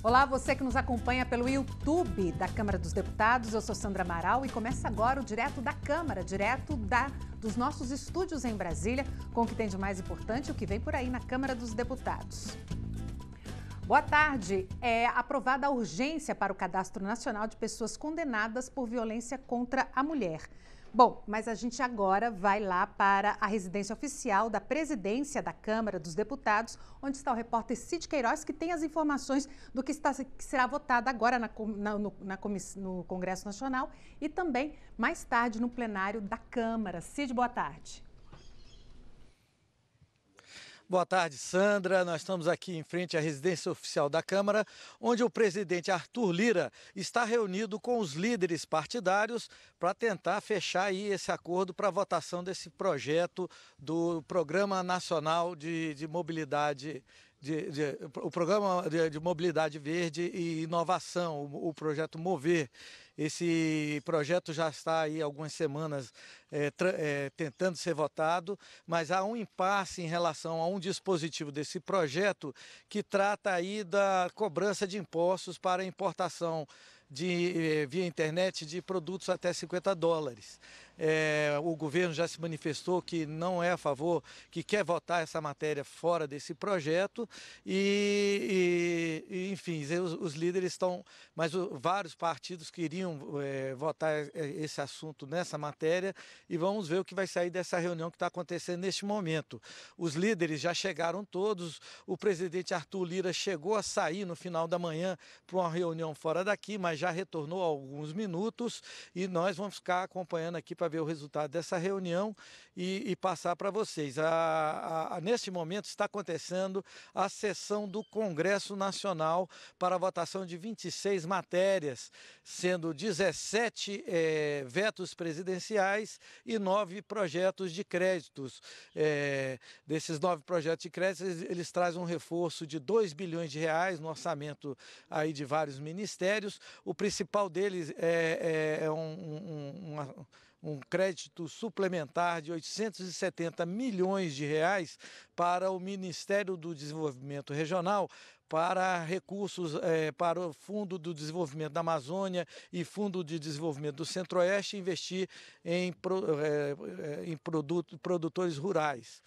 Olá, você que nos acompanha pelo YouTube da Câmara dos Deputados. Eu sou Sandra Amaral e começa agora o direto da Câmara, direto da dos nossos estúdios em Brasília, com o que tem de mais importante o que vem por aí na Câmara dos Deputados. Boa tarde. É aprovada a urgência para o Cadastro Nacional de Pessoas Condenadas por Violência contra a Mulher. Bom, mas a gente agora vai lá para a residência oficial da presidência da Câmara dos Deputados, onde está o repórter Cid Queiroz, que tem as informações do que, está, que será votado agora na, na, no, na, no Congresso Nacional e também mais tarde no plenário da Câmara. Cid, boa tarde. Boa tarde, Sandra. Nós estamos aqui em frente à residência oficial da Câmara, onde o presidente Arthur Lira está reunido com os líderes partidários para tentar fechar aí esse acordo para a votação desse projeto do Programa Nacional de, de Mobilidade de, de, o Programa de, de, Mobilidade Verde e Inovação, o, o projeto Mover. Esse projeto já está aí algumas semanas é, é, tentando ser votado, mas há um impasse em relação a um dispositivo desse projeto que trata aí da cobrança de impostos para importação de, eh, via internet de produtos até 50 dólares. É, o governo já se manifestou que não é a favor, que quer votar essa matéria fora desse projeto e, e, e enfim, os, os, líderes estão, mas o, vários partidos queriam é, votar é, esse assunto nessa matéria e vamos ver o que vai sair dessa reunião que está acontecendo neste momento. Os líderes já chegaram todos, o presidente Arthur Lira chegou a sair no final da manhã para uma reunião fora daqui, mas já retornou há alguns minutos e nós vamos ficar acompanhando aqui para para ver o resultado dessa reunião e, e passar para vocês. A, a, a, neste momento está acontecendo a sessão do Congresso Nacional para a votação de 26 matérias, sendo 17 é, eh, vetos presidenciais e nove projetos de créditos. É, desses nove projetos de créditos, eles, eles trazem um reforço de 2 bilhões de reais no orçamento aí de vários ministérios. O principal deles é, é, é um, um, uma, um crédito suplementar de 870 milhões de reais para o Ministério do Desenvolvimento Regional para recursos é, para o Fundo do Desenvolvimento da Amazônia e Fundo de Desenvolvimento do Centro-Oeste investir em, é, em produto, produtores rurais.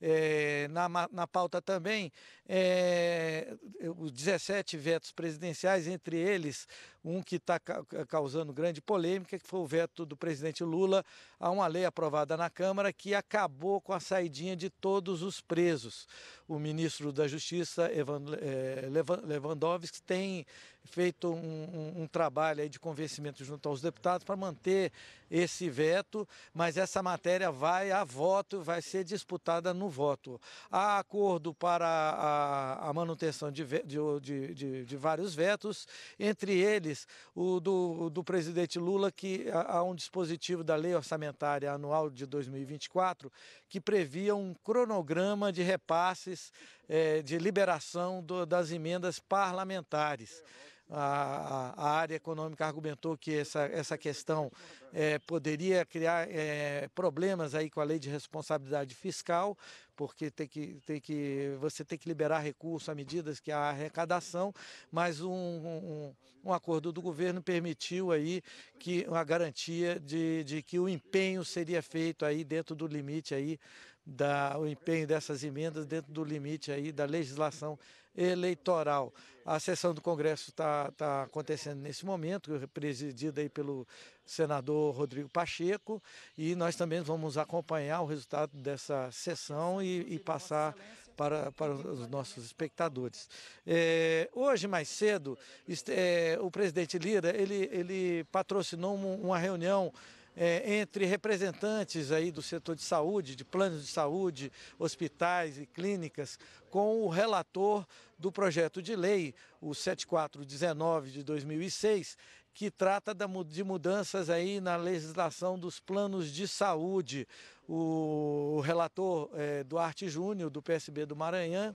É, na, na pauta também é, os 17 vetos presidenciais, entre eles um que está ca causando grande polêmica, que foi o veto do presidente Lula a uma lei aprovada na Câmara que acabou com a saidinha de todos os presos. O ministro da Justiça, Evan, é, Lewandowski, tem feito um, um, um trabalho de convencimento junto aos deputados para manter esse veto, mas essa matéria vai a voto, vai ser disputada no voto. Há acordo para a a, manutenção de, de, de, de, vários vetos, entre eles o do, do presidente Lula, que há um dispositivo da Lei Orçamentária Anual de 2024 que previa um cronograma de repasses é, de liberação do, das emendas parlamentares. A, a, área econômica argumentou que essa, essa questão é, poderia criar é, problemas aí com a lei de responsabilidade fiscal porque tem que, tem que, você tem que liberar recurso à medida que há arrecadação, mas um, um, um acordo do governo permitiu aí que a garantia de, de que o empenho seria feito aí dentro do limite aí da, o empenho dessas emendas dentro do limite aí da legislação eleitoral. A sessão do Congresso está tá acontecendo nesse momento, presidida aí pelo senador Rodrigo Pacheco, e nós também vamos acompanhar o resultado dessa sessão e, e passar para, para os nossos espectadores. É, hoje, mais cedo, este, é, o presidente Lira ele, ele patrocinou uma reunião é, entre representantes aí do setor de saúde, de planos de saúde, hospitais e clínicas, com o relator do projeto de lei, o 7419 de 2006, que trata de mudanças aí na legislação dos planos de saúde. O relator é, Duarte Júnior, do PSB do Maranhão,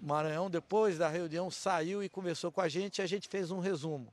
Maranhão, depois da reunião, saiu e conversou com a gente e a gente fez um resumo.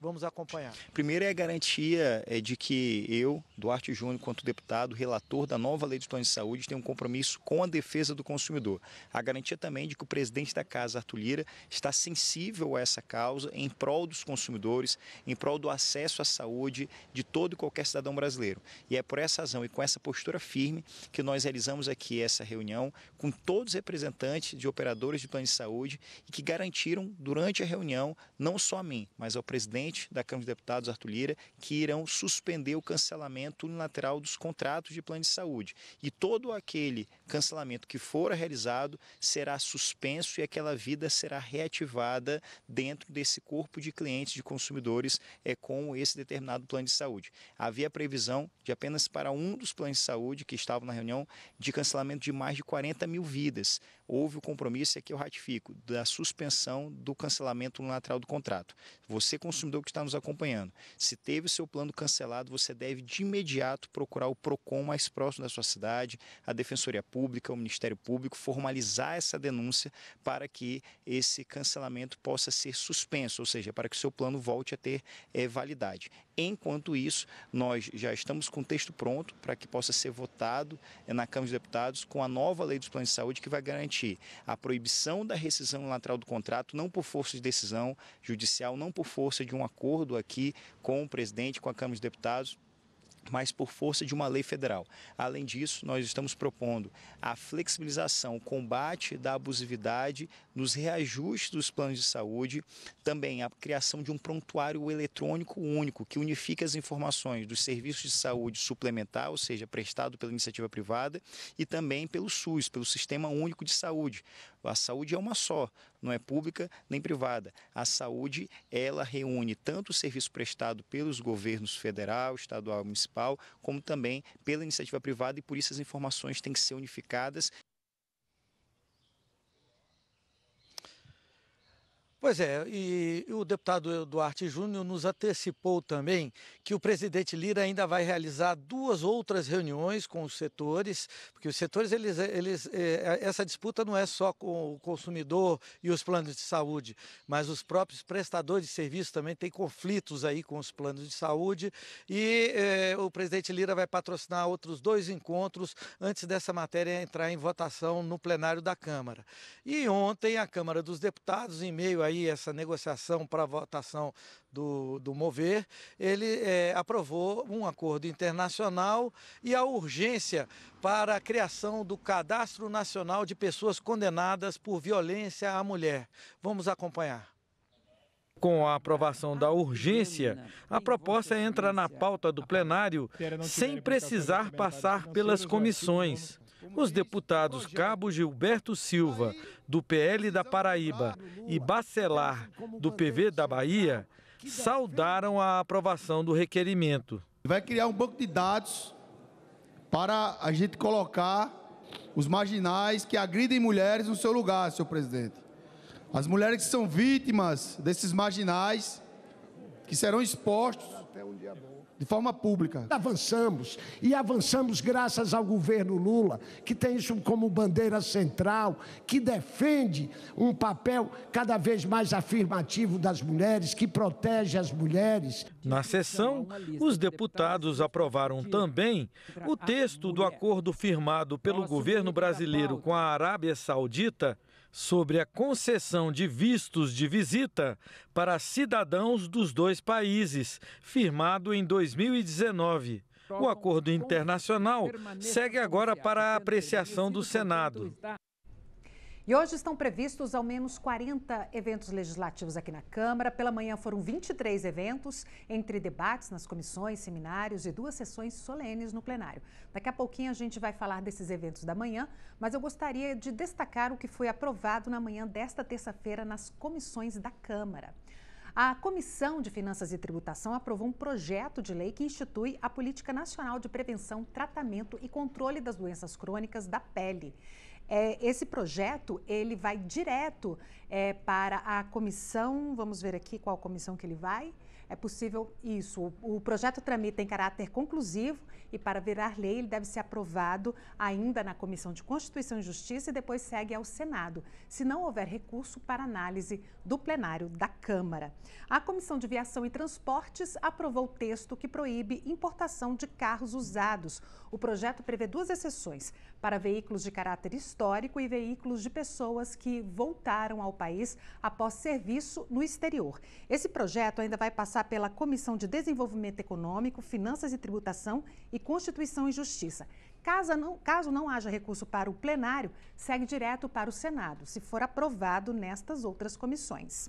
Vamos acompanhar. Primeiro é a garantia é, de que eu, Duarte Júnior, quanto deputado, relator da nova lei de plano de saúde, tenho um compromisso com a defesa do consumidor. A garantia também de que o presidente da casa, Arthur Lira, está sensível a essa causa em prol dos consumidores, em prol do acesso à saúde de todo e qualquer cidadão brasileiro. E é por essa razão e com essa postura firme que nós realizamos aqui essa reunião com todos os representantes de operadores de plano de saúde e que garantiram durante a reunião, não só a mim, mas ao presidente presidente da Câmara de Deputados, Arthur Lira, que irão suspender o cancelamento unilateral dos contratos de plano de saúde. E todo aquele cancelamento que for realizado será suspenso e aquela vida será reativada dentro desse corpo de clientes, de consumidores, é, com esse determinado plano de saúde. Havia previsão de apenas para um dos planos de saúde que estavam na reunião de cancelamento de mais de 40 mil vidas houve o compromisso, é que eu ratifico, da suspensão do cancelamento unilateral do contrato. Você, consumidor que está nos acompanhando, se teve o seu plano cancelado, você deve de imediato procurar o PROCON mais próximo da sua cidade, a Defensoria Pública, o Ministério Público, formalizar essa denúncia para que esse cancelamento possa ser suspenso, ou seja, para que o seu plano volte a ter é, validade. Enquanto isso, nós já estamos com o texto pronto para que possa ser votado na Câmara dos Deputados com a nova lei dos planos de saúde que vai garantir a proibição da rescisão lateral do contrato, não por força de decisão judicial, não por força de um acordo aqui com o presidente, com a Câmara dos Deputados, mas por força de uma lei federal. Além disso, nós estamos propondo a flexibilização, o combate da abusividade nos reajustes dos planos de saúde, também a criação de um prontuário eletrônico único que unifique as informações dos serviços de saúde suplementar, ou seja, prestado pela iniciativa privada, e também pelo SUS, pelo Sistema Único de Saúde, a saúde é uma só, não é pública nem privada. A saúde, ela reúne tanto o serviço prestado pelos governos federal, estadual e municipal, como também pela iniciativa privada e por isso as informações têm que ser unificadas Pois é, e o deputado Duarte Júnior nos antecipou também que o presidente Lira ainda vai realizar duas outras reuniões com os setores, porque os setores, eles, eles, eh, eh, essa disputa não é só com o consumidor e os planos de saúde, mas os próprios prestadores de serviço também têm conflitos aí com os planos de saúde e eh, o presidente Lira vai patrocinar outros dois encontros antes dessa matéria entrar em votação no plenário da Câmara. E ontem a Câmara dos Deputados, em meio a aí essa negociação para votação do, do Mover, ele é, aprovou um acordo internacional e a urgência para a criação do Cadastro Nacional de Pessoas Condenadas por Violência à Mulher. Vamos acompanhar. Com a aprovação da urgência, a proposta entra na pauta do plenário sem precisar passar pelas comissões. Os deputados Cabo Gilberto Silva, do PL da Paraíba, e Bacelar, do PV da Bahia, saudaram a aprovação do requerimento. Vai criar um banco de dados para a gente colocar os marginais que agridem mulheres no seu lugar, senhor presidente. As mulheres que são vítimas desses marginais, que serão expostos de forma pública. Avançamos e avançamos graças ao governo Lula, que tem isso como bandeira central, que defende um papel cada vez mais afirmativo das mulheres, que protege as mulheres. Na sessão, os deputados aprovaram também o texto do acordo firmado pelo governo brasileiro com a Arábia Saudita sobre a concessão de vistos de visita para cidadãos dos dois países, firmado em 2019. O acordo internacional segue agora para a apreciação do Senado. E hoje estão previstos ao menos 40 eventos legislativos aqui na Câmara. Pela manhã foram 23 eventos, entre debates nas comissões, seminários e duas sessões solenes no plenário. Daqui a pouquinho a gente vai falar desses eventos da manhã, mas eu gostaria de destacar o que foi aprovado na manhã desta terça-feira nas comissões da Câmara. A Comissão de Finanças e Tributação aprovou um projeto de lei que institui a Política Nacional de Prevenção, Tratamento e Controle das Doenças Crônicas da Pele é, esse projeto ele vai direto é, para a comissão, vamos ver aqui qual comissão que ele vai. É possível isso. O, o projeto tramita em caráter conclusivo e para virar lei, ele deve ser aprovado ainda na Comissão de Constituição e Justiça e depois segue ao Senado, se não houver recurso para análise do plenário da Câmara. A Comissão de Viação e Transportes aprovou o texto que proíbe importação de carros usados. O projeto prevê duas exceções para veículos de caráter histórico e veículos de pessoas que voltaram ao país após serviço no exterior. Esse projeto ainda vai passar pela Comissão de Desenvolvimento Econômico, Finanças e Tributação e e Constituição e Justiça. Caso não, caso não haja recurso para o plenário, segue direto para o Senado, se for aprovado nestas outras comissões.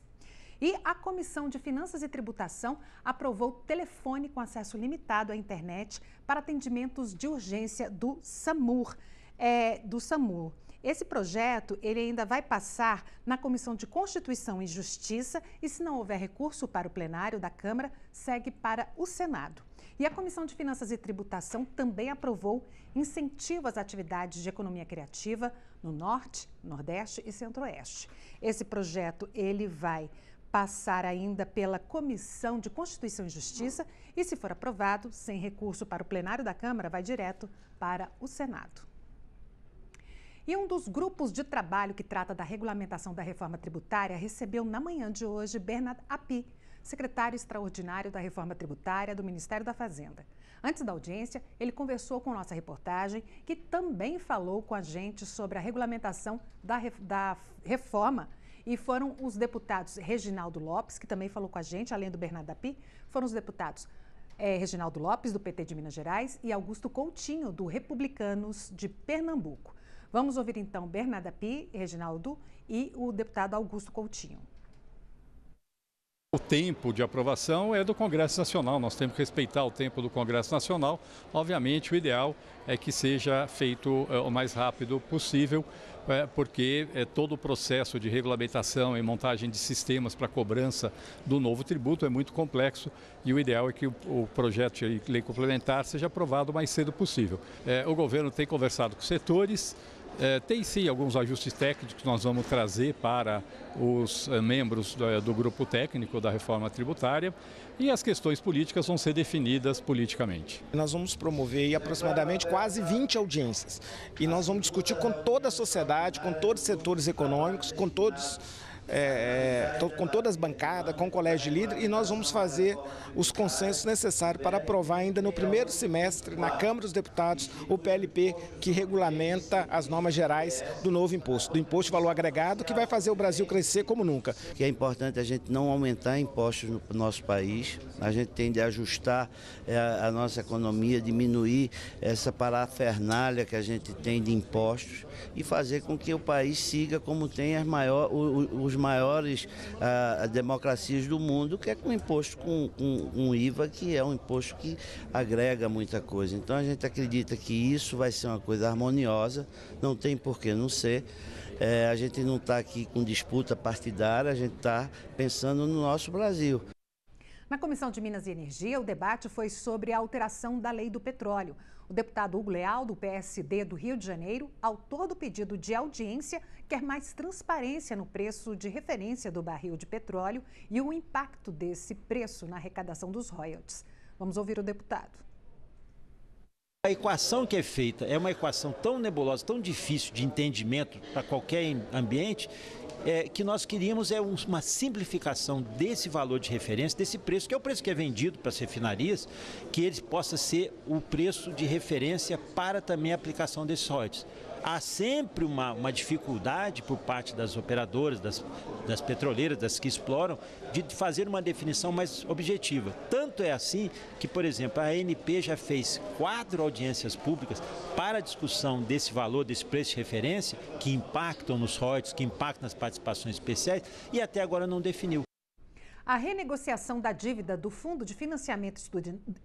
E a Comissão de Finanças e Tributação aprovou telefone com acesso limitado à internet para atendimentos de urgência do SAMUR. É, do SAMUR. Esse projeto ele ainda vai passar na Comissão de Constituição e Justiça e, se não houver recurso para o plenário da Câmara, segue para o Senado. E a Comissão de Finanças e Tributação também aprovou incentivo às atividades de economia criativa no Norte, Nordeste e Centro-Oeste. Esse projeto ele vai passar ainda pela Comissão de Constituição e Justiça e, se for aprovado, sem recurso para o plenário da Câmara, vai direto para o Senado. E um dos grupos de trabalho que trata da regulamentação da reforma tributária recebeu na manhã de hoje Bernard Api, secretário extraordinário da Reforma Tributária do Ministério da Fazenda. Antes da audiência, ele conversou com nossa reportagem, que também falou com a gente sobre a regulamentação da, da reforma. E foram os deputados Reginaldo Lopes, que também falou com a gente, além do Bernardo Dapi, foram os deputados é, Reginaldo Lopes, do PT de Minas Gerais, e Augusto Coutinho, do Republicanos de Pernambuco. Vamos ouvir então Bernarda Pi, Reginaldo e o deputado Augusto Coutinho. O tempo de aprovação é do Congresso Nacional, nós temos que respeitar o tempo do Congresso Nacional. Obviamente, o ideal é que seja feito eh, o mais rápido possível, eh, porque eh, todo o processo de regulamentação e montagem de sistemas para cobrança do novo tributo é muito complexo e o ideal é que o projeto de lei complementar seja aprovado o mais cedo possível. O governo tem conversado com setores, é, tem sim alguns ajustes técnicos que nós vamos trazer para os é, membros do, do, grupo técnico da reforma tributária e as questões políticas vão ser definidas politicamente. Nós vamos promover aproximadamente quase 20 audiências e nós vamos discutir com toda a sociedade, com todos os setores econômicos, com todos é, é com todas as bancadas, com o colégio de líder, e nós vamos fazer os consensos necessários para aprovar ainda no primeiro semestre, na Câmara dos Deputados, o PLP que regulamenta as normas gerais do novo imposto, do imposto de valor agregado, que vai fazer o Brasil crescer como nunca. Que é importante a gente não aumentar impostos no nosso país, a gente tem de ajustar é, a nossa economia, diminuir essa parafernália que a gente tem de impostos e fazer com que o país siga como tem maior, os maiores ah, democracias do mundo, que é com imposto com um, um IVA, que é um imposto que agrega muita coisa. Então a gente acredita que isso vai ser uma coisa harmoniosa, não tem por que não ser. É, a gente não está aqui com disputa partidária, a gente está pensando no nosso Brasil. Na Comissão de Minas e Energia, o debate foi sobre a alteração da lei do petróleo. O deputado Hugo Leal, do PSD do Rio de Janeiro, autor do pedido de audiência, quer mais transparência no preço de referência do barril de petróleo e o impacto desse preço na arrecadação dos royalties. Vamos ouvir o deputado. A equação que é feita é uma equação tão nebulosa, tão difícil de entendimento para qualquer ambiente, é, que nós queríamos é uma simplificação desse valor de referência, desse preço, que é o preço que é vendido para as refinarias, que ele possa ser o preço de referência para também a aplicação desses royalties há sempre uma, uma dificuldade por parte das operadoras, das, das petroleiras, das que exploram, de fazer uma definição mais objetiva. Tanto é assim que, por exemplo, a ANP já fez quatro audiências públicas para a discussão desse valor, desse preço de referência, que impactam nos royalties, que impactam nas participações especiais, e até agora não definiu. A renegociação da dívida do Fundo de Financiamento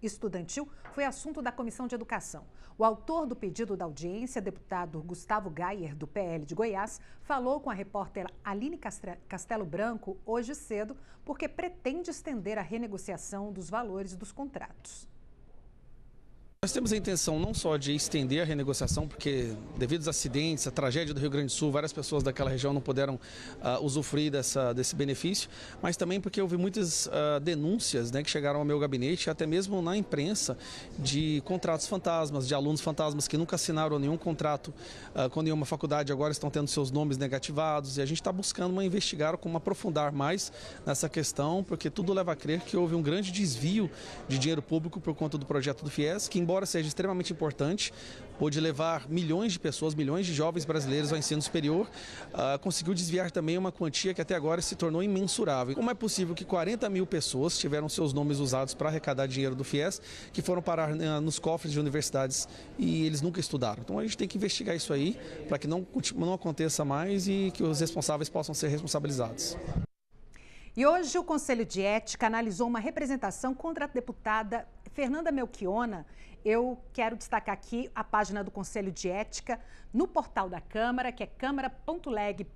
Estudantil foi assunto da Comissão de Educação. O autor do pedido da audiência, deputado Gustavo Gayer, do PL de Goiás, falou com a repórter Aline Castelo Branco hoje cedo porque pretende estender a renegociação dos valores dos contratos. Nós temos a intenção não só de estender a renegociação, porque devido aos acidentes, a tragédia do Rio Grande do Sul, várias pessoas daquela região não puderam uh, usufruir dessa, desse benefício, mas também porque houve muitas uh, denúncias né, que chegaram ao meu gabinete, até mesmo na imprensa, de contratos fantasmas, de alunos fantasmas que nunca assinaram nenhum contrato uh, com nenhuma faculdade, agora estão tendo seus nomes negativados, e a gente está buscando uma investigar, como aprofundar mais nessa questão, porque tudo leva a crer que houve um grande desvio de dinheiro público por conta do projeto do FIES, que embora embora seja extremamente importante, pôde levar milhões de pessoas, milhões de jovens brasileiros ao ensino superior, uh, conseguiu desviar também uma quantia que até agora se tornou imensurável. Como é possível que 40 mil pessoas tiveram seus nomes usados para arrecadar dinheiro do FIES, que foram parar uh, nos cofres de universidades e eles nunca estudaram? Então a gente tem que investigar isso aí para que não, não aconteça mais e que os responsáveis possam ser responsabilizados. E hoje o Conselho de Ética analisou uma representação contra a deputada Fernanda Melchiona, eu quero destacar aqui a página do Conselho de Ética no portal da Câmara, que é câmara.leg.br.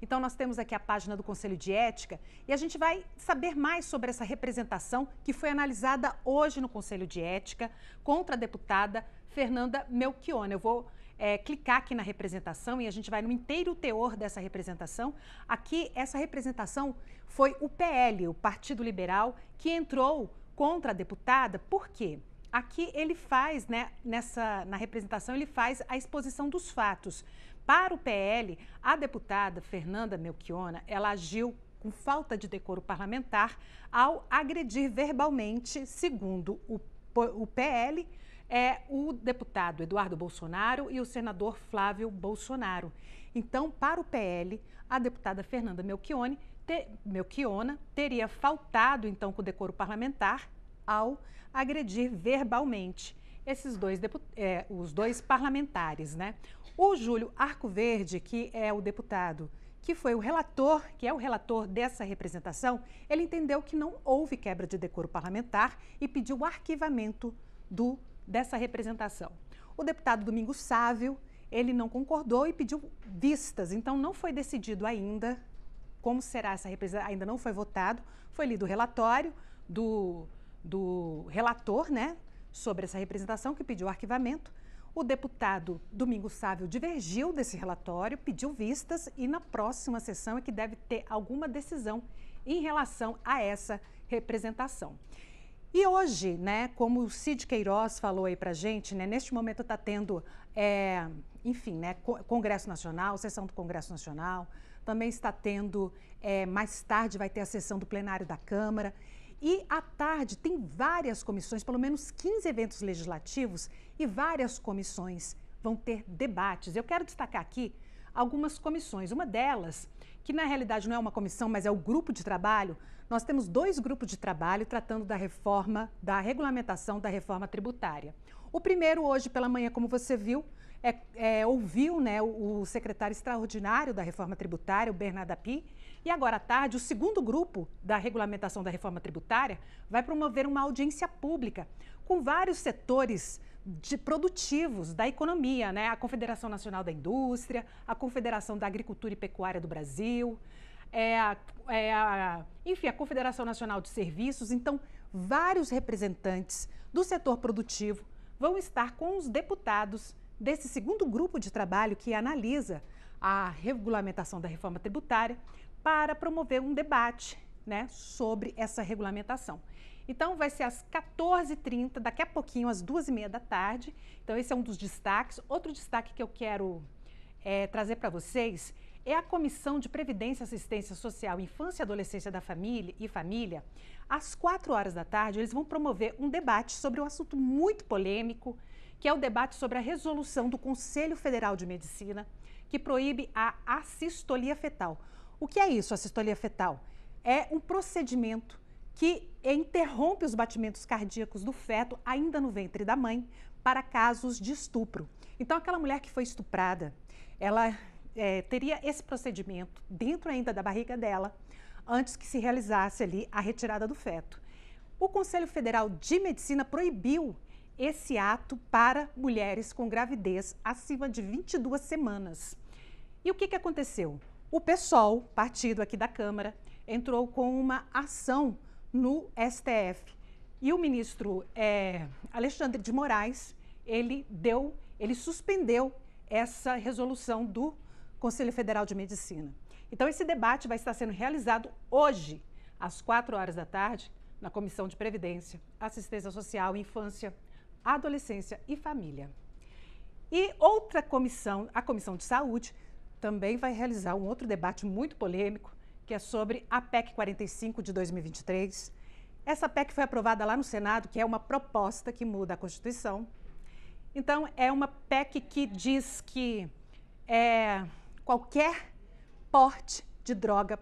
Então, nós temos aqui a página do Conselho de Ética e a gente vai saber mais sobre essa representação que foi analisada hoje no Conselho de Ética contra a deputada Fernanda Melchiona. Eu vou é, clicar aqui na representação e a gente vai no inteiro teor dessa representação. Aqui, essa representação foi o PL, o Partido Liberal, que entrou contra a deputada. Por quê? Aqui ele faz, né, nessa, na representação, ele faz a exposição dos fatos. Para o PL, a deputada Fernanda Melchiona, ela agiu com falta de decoro parlamentar ao agredir verbalmente, segundo o, o PL, é o deputado Eduardo Bolsonaro e o senador Flávio Bolsonaro. Então, para o PL, a deputada Fernanda Melchione, te, Melchiona teria faltado, então, com o decoro parlamentar ao agredir verbalmente esses dois é, os dois parlamentares, né? O Júlio Arco Verde que é o deputado que foi o relator, que é o relator dessa representação, ele entendeu que não houve quebra de decoro parlamentar e pediu o arquivamento do, dessa representação. O deputado Domingos Sávio, ele não concordou e pediu vistas, então não foi decidido ainda como será essa representação, ainda não foi votado, foi lido o relatório do do relator, né, sobre essa representação que pediu arquivamento. O deputado Domingos Sávio divergiu desse relatório, pediu vistas e na próxima sessão é que deve ter alguma decisão em relação a essa representação. E hoje, né, como o Cid Queiroz falou aí pra gente, né, neste momento está tendo, é, enfim, né, Congresso Nacional, sessão do Congresso Nacional, também está tendo, é, mais tarde vai ter a sessão do plenário da Câmara. E à tarde tem várias comissões, pelo menos 15 eventos legislativos e várias comissões vão ter debates. Eu quero destacar aqui algumas comissões. Uma delas, que na realidade não é uma comissão, mas é o grupo de trabalho, nós temos dois grupos de trabalho tratando da reforma, da regulamentação da reforma tributária. O primeiro, hoje pela manhã, como você viu, é, é, ouviu né, o, o secretário extraordinário da reforma tributária, o Bernardo Api, e agora à tarde, o segundo grupo da regulamentação da reforma tributária vai promover uma audiência pública com vários setores de produtivos da economia, né? A Confederação Nacional da Indústria, a Confederação da Agricultura e Pecuária do Brasil, é a, é a, enfim, a Confederação Nacional de Serviços. Então, vários representantes do setor produtivo vão estar com os deputados desse segundo grupo de trabalho que analisa a regulamentação da reforma tributária para promover um debate né, sobre essa regulamentação. Então, vai ser às 14h30, daqui a pouquinho, às 2h30 da tarde. Então, esse é um dos destaques. Outro destaque que eu quero é, trazer para vocês é a Comissão de Previdência, Assistência Social, Infância e Adolescência da Família e Família. Às 4 horas da tarde, eles vão promover um debate sobre um assunto muito polêmico, que é o debate sobre a resolução do Conselho Federal de Medicina, que proíbe a assistolia fetal. O que é isso, a sistolia fetal? É um procedimento que interrompe os batimentos cardíacos do feto ainda no ventre da mãe para casos de estupro. Então, aquela mulher que foi estuprada, ela é, teria esse procedimento dentro ainda da barriga dela antes que se realizasse ali a retirada do feto. O Conselho Federal de Medicina proibiu esse ato para mulheres com gravidez acima de 22 semanas. E o que, que aconteceu? o PSOL, partido aqui da Câmara, entrou com uma ação no STF. E o ministro é, Alexandre de Moraes, ele deu, ele suspendeu essa resolução do Conselho Federal de Medicina. Então, esse debate vai estar sendo realizado hoje, às 4 horas da tarde, na Comissão de Previdência, Assistência Social, Infância, Adolescência e Família. E outra comissão, a Comissão de Saúde, também vai realizar um outro debate muito polêmico, que é sobre a PEC 45 de 2023. Essa PEC foi aprovada lá no Senado, que é uma proposta que muda a Constituição. Então, é uma PEC que diz que é, qualquer porte de droga,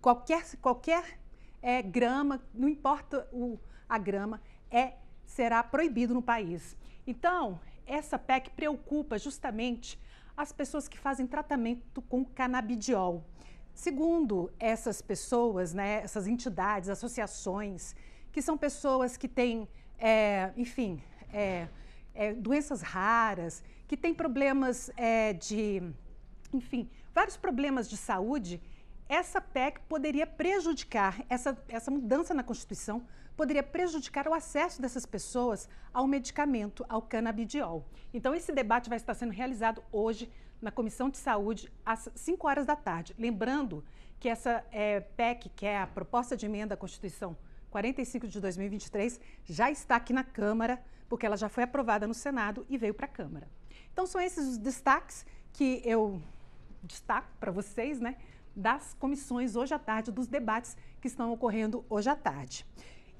qualquer, qualquer é, grama, não importa o, a grama, é, será proibido no país. Então, essa PEC preocupa justamente as pessoas que fazem tratamento com canabidiol. Segundo essas pessoas, né, essas entidades, associações, que são pessoas que têm, é, enfim, é, é, doenças raras, que têm problemas é, de, enfim, vários problemas de saúde, essa PEC poderia prejudicar, essa, essa mudança na Constituição poderia prejudicar o acesso dessas pessoas ao medicamento, ao canabidiol. Então, esse debate vai estar sendo realizado hoje na Comissão de Saúde, às 5 horas da tarde. Lembrando que essa é, eh, PEC, que é a proposta de emenda à Constituição 45 de 2023, já está aqui na Câmara, porque ela já foi aprovada no Senado e veio para a Câmara. Então, são esses os destaques que eu destaco para vocês, né? Das comissões hoje à tarde, dos debates que estão ocorrendo hoje à tarde.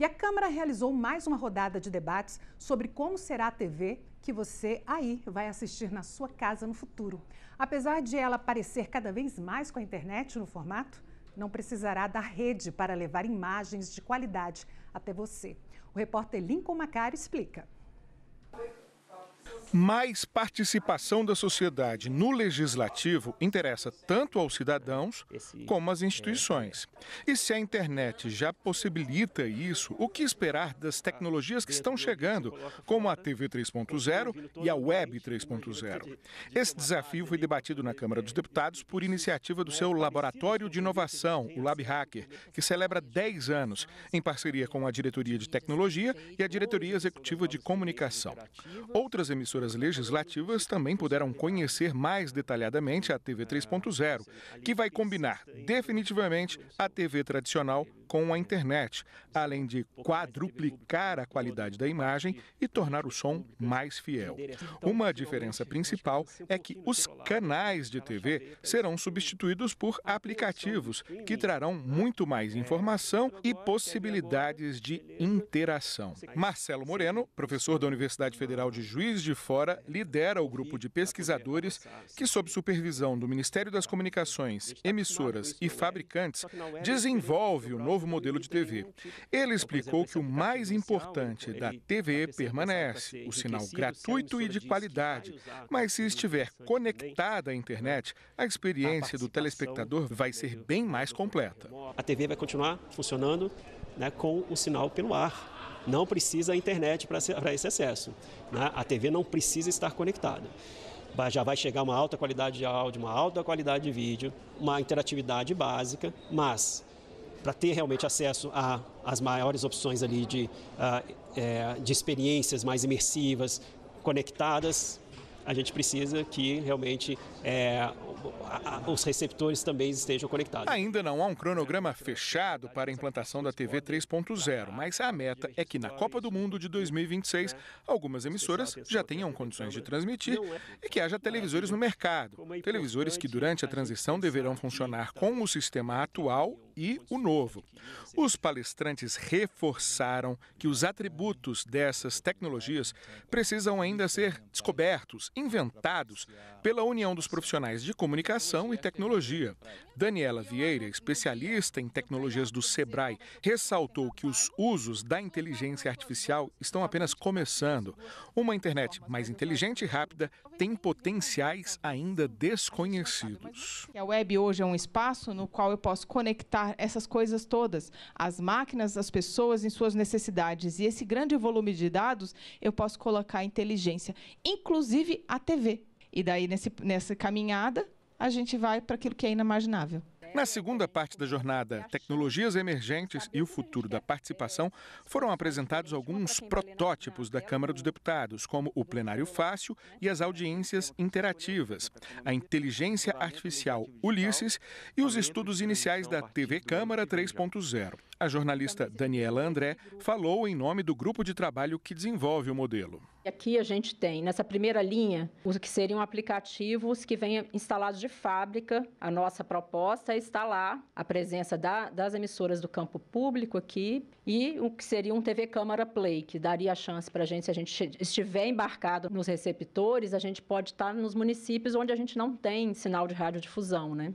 E a Câmara realizou mais uma rodada de debates sobre como será a TV que você aí vai assistir na sua casa no futuro. Apesar de ela aparecer cada vez mais com a internet no formato, não precisará da rede para levar imagens de qualidade até você. O repórter Lincoln Macari explica. Mais participação da sociedade no legislativo interessa tanto aos cidadãos como às é, instituições. E se a internet já possibilita isso, o que esperar das tecnologias que estão chegando, como a TV 3.0 e a Web 3.0? Esse desafio foi debatido na Câmara dos Deputados por iniciativa do seu Laboratório de Inovação, o Lab Hacker, que celebra 10 anos, em parceria com a Diretoria de Tecnologia e a Diretoria Executiva de Comunicação. Outras emissoras estruturas legislativas também puderam conhecer mais detalhadamente a TV 3.0, que vai combinar definitivamente a TV tradicional com a internet, além de quadruplicar a qualidade da imagem e tornar o som mais fiel. Uma diferença principal é que os canais de TV serão substituídos por aplicativos, que trarão muito mais informação e possibilidades de interação. Marcelo Moreno, professor da Universidade Federal de Juiz de Fora, lidera o grupo de pesquisadores que, sob supervisão do Ministério das Comunicações, emissoras e fabricantes, desenvolve o novo novo modelo de TV. Ele explicou que o mais importante da TV permanece, o sinal gratuito e de qualidade, mas se estiver conectada à internet, a experiência do telespectador vai ser bem mais completa. A TV vai continuar funcionando né, com o sinal pelo ar não precisa a internet para esse acesso. Né? A TV não precisa estar conectada. Já vai chegar uma alta qualidade de áudio, uma alta qualidade de vídeo, uma interatividade básica, mas para ter realmente acesso às maiores opções ali de, uh, é, de experiências mais imersivas, conectadas, a gente precisa que realmente é, os receptores também estejam conectados. Ainda não há um cronograma fechado para a implantação da TV 3.0, mas a meta é que na Copa do Mundo de 2026 algumas emissoras já tenham condições de transmitir é e que haja televisores no mercado. É televisores que durante a transição deverão funcionar com o sistema atual e o novo. Os palestrantes reforçaram que os atributos dessas tecnologias precisam ainda ser descobertos, inventados pela união dos profissionais de comunicação e tecnologia. Daniela Vieira, especialista em tecnologias do Sebrae, ressaltou que os usos da inteligência artificial estão apenas começando. Uma internet mais inteligente e rápida tem potenciais ainda desconhecidos. A web hoje é um espaço no qual eu posso conectar essas coisas todas, as máquinas, as pessoas em suas necessidades. E esse grande volume de dados eu posso colocar inteligência, inclusive a TV. E daí, nesse, nessa caminhada, a gente vai para aquilo que é inimaginável. Na segunda parte da jornada, tecnologias emergentes e o futuro da participação, foram apresentados alguns protótipos da Câmara dos Deputados, como o plenário fácil e as audiências interativas, a inteligência artificial Ulisses e os estudos iniciais da TV Câmara 3.0. A jornalista Daniela André falou em nome do grupo de trabalho que desenvolve o modelo. Aqui a gente tem, nessa primeira linha, os que seriam aplicativos que vêm instalados de fábrica. A nossa proposta é instalar a presença da, das emissoras do campo público aqui e o que seria um TV Câmara Play, que daria a chance para a gente, se a gente estiver embarcado nos receptores, a gente pode estar tá nos municípios onde a gente não tem sinal de radiodifusão, né?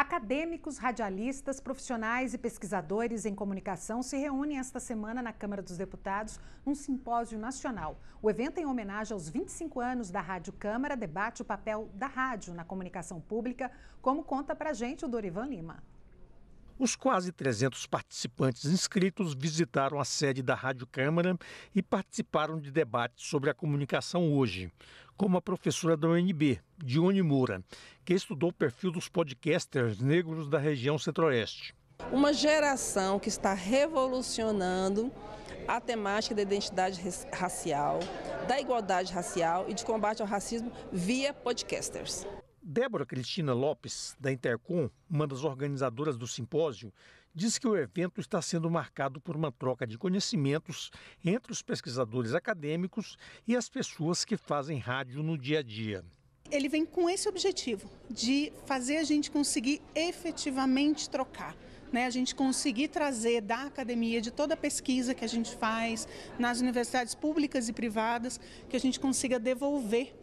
Acadêmicos, radialistas, profissionais e pesquisadores em comunicação se reúnem esta semana na Câmara dos Deputados num simpósio nacional. O evento, é em homenagem aos 25 anos da Rádio Câmara, debate o papel da rádio na comunicação pública, como conta para a gente o Dorivan Lima. Os quase 300 participantes inscritos visitaram a sede da Rádio Câmara e participaram de debates sobre a comunicação hoje como a professora da UNB, Dione Moura, que estudou o perfil dos podcasters negros da região centro-oeste. Uma geração que está revolucionando a temática da identidade racial, da igualdade racial e de combate ao racismo via podcasters. Débora Cristina Lopes, da Intercom, uma das organizadoras do simpósio, diz que o evento está sendo marcado por uma troca de conhecimentos entre os pesquisadores acadêmicos e as pessoas que fazem rádio no dia a dia. Ele vem com esse objetivo de fazer a gente conseguir efetivamente trocar. Né, a gente conseguir trazer da academia, de toda a pesquisa que a gente faz nas universidades públicas e privadas, que a gente consiga devolver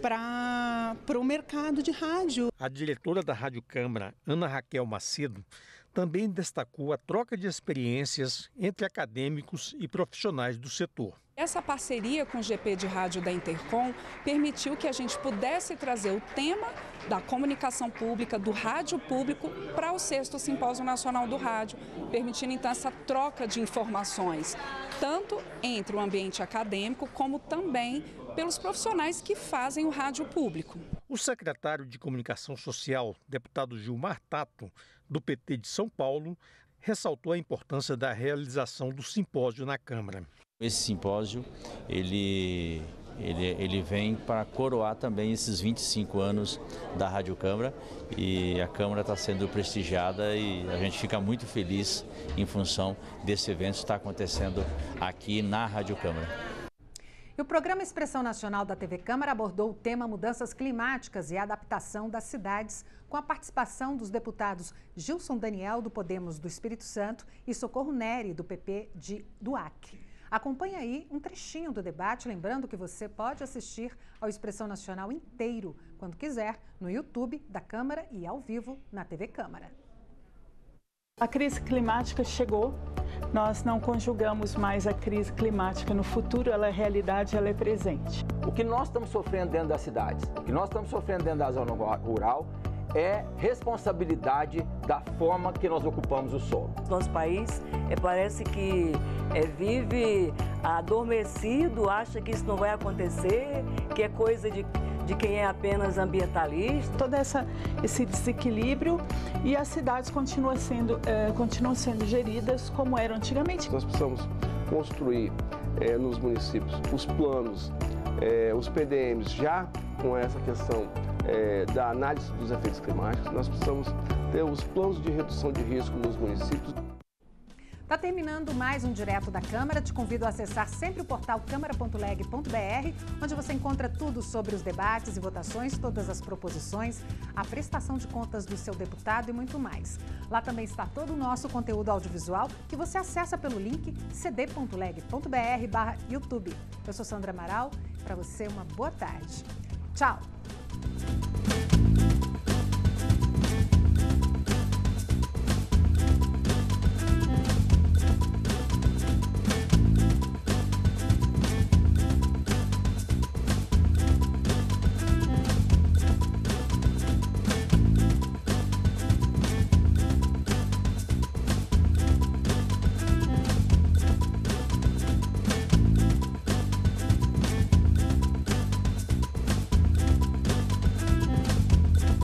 para o mercado de rádio. A diretora da Rádio Câmara, Ana Raquel Macedo, também destacou a troca de experiências entre acadêmicos e profissionais do setor. Essa parceria com o GP de Rádio da Intercom permitiu que a gente pudesse trazer o tema da comunicação pública, do rádio público, para o sexto Simpósio Nacional do Rádio, permitindo então essa troca de informações, tanto entre o ambiente acadêmico, como também pelos profissionais que fazem o rádio público. O secretário de Comunicação Social, deputado Gilmar Tato, do PT de São Paulo, ressaltou a importância da realização do simpósio na Câmara. Esse simpósio, ele ele, ele, vem para coroar também esses 25 anos da Rádio Câmara e a Câmara está sendo prestigiada e a gente fica muito feliz em função desse evento estar está acontecendo aqui na Rádio Câmara. E o programa Expressão Nacional da TV Câmara abordou o tema mudanças climáticas e adaptação das cidades, com a participação dos deputados Gilson Daniel, do Podemos do Espírito Santo, e Socorro Neri, do PP de, do Acre. Acompanhe aí um trechinho do debate, lembrando que você pode assistir ao Expressão Nacional inteiro, quando quiser, no YouTube da Câmara e ao vivo na TV Câmara. A crise climática chegou. Nós não conjugamos mais a crise climática no futuro, ela é realidade, ela é presente. O que nós estamos sofrendo dentro das cidades, o que nós estamos sofrendo dentro da zona rural é responsabilidade da forma que nós ocupamos o solo. Nosso país é, parece que é, vive adormecido, acha que isso não vai acontecer, que é coisa de de quem é apenas ambientalista. Todo essa, esse desequilíbrio e as cidades continuam sendo, é, continuam sendo geridas como eram antigamente. Nós precisamos construir é, nos municípios os planos, é, os PDMs, já com essa questão é, da análise dos efeitos climáticos, nós precisamos ter os planos de redução de risco nos municípios. Está terminando mais um Direto da Câmara. Te convido a acessar sempre o portal câmara.leg.br, onde você encontra tudo sobre os debates e votações, todas as proposições, a prestação de contas do seu deputado e muito mais. Lá também está todo o nosso conteúdo audiovisual, que você acessa pelo link cd.leg.br/youtube. Eu sou Sandra Amaral. Para você, uma boa tarde. Tchau!